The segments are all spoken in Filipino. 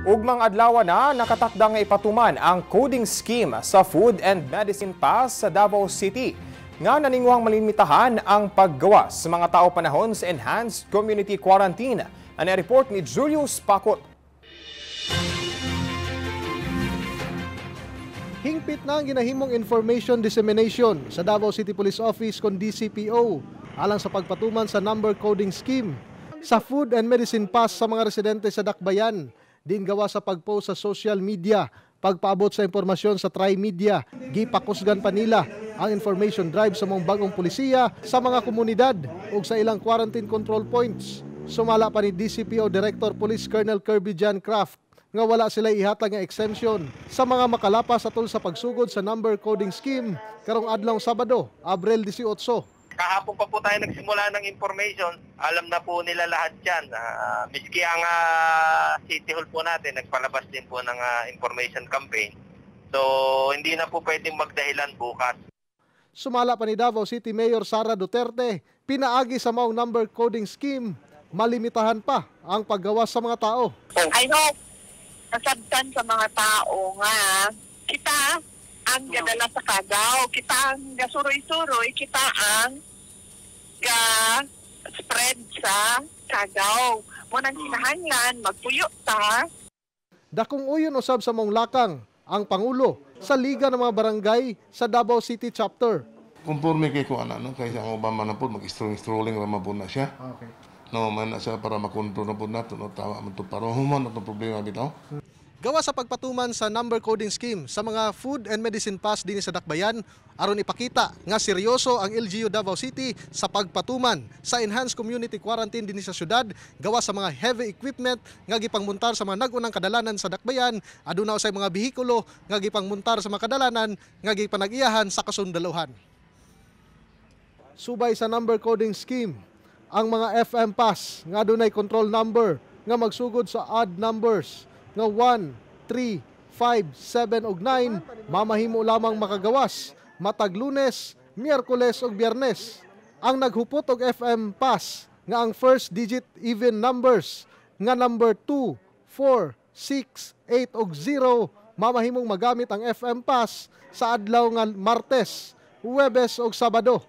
Ugmang adlaw na nakatakdang ipatuman ang coding scheme sa Food and Medicine Pass sa Davao City nga naningwang malimitahan ang paggawa sa mga tao panahon sa Enhanced Community Quarantine. Ano report ni Julius Pakot. Hingpit na ang ginahimong information dissemination sa Davao City Police Office kon DCPO alang sa pagpatuman sa number coding scheme sa Food and Medicine Pass sa mga residente sa Dakbayan din gawa sa pagpost sa social media pagpaabot sa impormasyon sa Tri-Media. Gipakusgan pa nila ang information drive sa mga bagong pulisiya sa mga komunidad o sa ilang quarantine control points. Sumala pa ni DCPO Director Police Colonel Kirby John Craft nga wala sila ihatag nga exemption sa mga makalapas atol sa pagsugod sa number coding scheme karong adlaw Sabado, Abril 18 kahapon pa po tayo nagsimula ng information, alam na po nila lahat yan. Uh, ah, miski ang uh, City Hall po natin, nagpalabas din po ng uh, information campaign. So, hindi na po pwedeng magdahilan bukas. Sumala pa ni Davao City Mayor Sara Duterte, pinaagi sa mau number coding scheme, malimitahan pa ang paggawa sa mga tao. I ano? hope nasabtan sa mga tao nga kita ang gadala sa kagaw, kita ang gasuroy-suroy, kita ang nag-spread sa Cagaw. Munang sinahanglan, magpuyo ta. Dakong uyon usab sa mong lakang ang Pangulo sa Liga ng mga Barangay sa Davao City Chapter. Conforme kay ko ana no kay ang Obama na po mag-strolling ra mabon na siya. Ah, okay. No man na siya para makontrol na po nato no tawa man to para human na problema bitaw gawa sa pagpatuman sa number coding scheme sa mga food and medicine pass din sa Dakbayan aron ipakita nga seryoso ang LGU Davao City sa pagpatuman sa enhanced community quarantine din sa syudad gawa sa mga heavy equipment nga gipangmuntar sa mga nagunang kadalanan sa Dakbayan aduna usay mga bihikulo nga gipangmuntar sa mga kadalanan nga gipanag-iyahan sa kasundaluhan. Subay sa number coding scheme ang mga FM pass nga dunay control number nga magsugod sa odd numbers nga 1, 3, 5, 7 ug 9 mamahimo lamang makagawas matag Lunes, Miyerkules ug Biyernes. Ang naghupot og FM pass nga ang first digit even numbers nga number 2, 4, 6, 8 ug 0 mamahimong magamit ang FM pass sa adlaw nga Martes, Huwebes ug Sabado.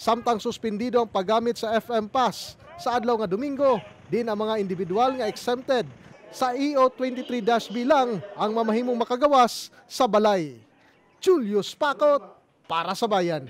Samtang suspindido ang paggamit sa FM pass sa adlaw nga Domingo, din ang mga individual nga exempted sa EO23- bilang ang mamahimong makagawas sa balay. Julius Pakot para sa bayan.